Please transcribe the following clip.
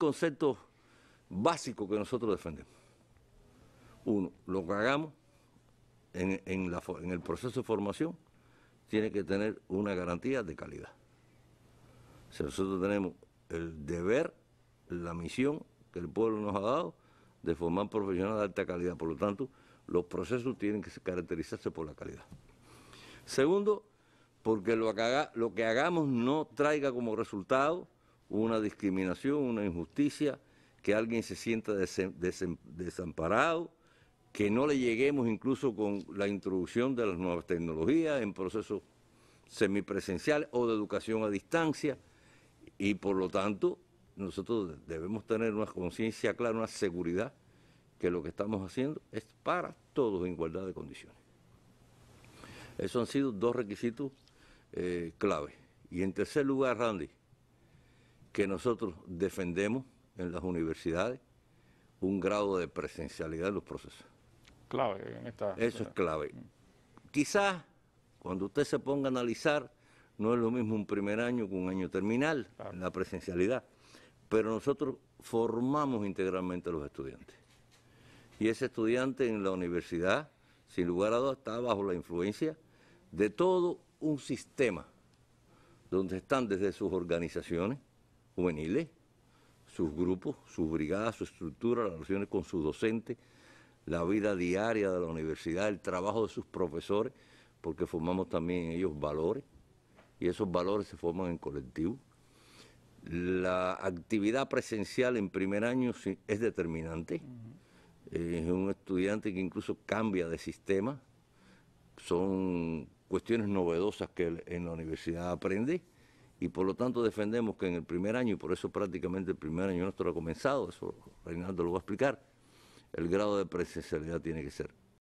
conceptos básicos que nosotros defendemos. Uno, lo que hagamos en, el proceso de formación tiene que tener una garantía de calidad. Si nosotros tenemos el deber, la misión que el pueblo nos ha dado de formar profesionales de alta calidad. Por lo tanto, los procesos tienen que caracterizarse por la calidad. Segundo, porque lo que hagamos no traiga como resultado una discriminación, una injusticia, que alguien se sienta desamparado, que no le lleguemos incluso con la introducción de las nuevas tecnologías en procesos semipresenciales o de educación a distancia, y por lo tanto nosotros debemos tener una conciencia clara, una seguridad que lo que estamos haciendo es para todos en igualdad de condiciones. Esos han sido dos requisitos eh, clave. Y en tercer lugar, Randy, que nosotros defendemos en las universidades un grado de presencialidad en los procesos. Clave en esta... Eso es clave. Mm. Quizás cuando usted se ponga a analizar, no es lo mismo un primer año que un año terminal, la presencialidad, pero nosotros formamos integralmente a los estudiantes. Y ese estudiante en la universidad, sin lugar a dudas, está bajo la influencia de todo un sistema, donde están desde sus organizaciones, juveniles, sus grupos, sus brigadas, su estructura, las relaciones con sus docentes, la vida diaria de la universidad, el trabajo de sus profesores, porque formamos también ellos valores, y esos valores se forman en colectivo. La actividad presencial en primer año es determinante. Es un estudiante que incluso cambia de sistema. Son cuestiones novedosas que en la universidad aprende y por lo tanto defendemos que en el primer año, y por eso prácticamente el primer año nuestro ha comenzado, eso Reinaldo lo va a explicar, el grado de presencialidad tiene que ser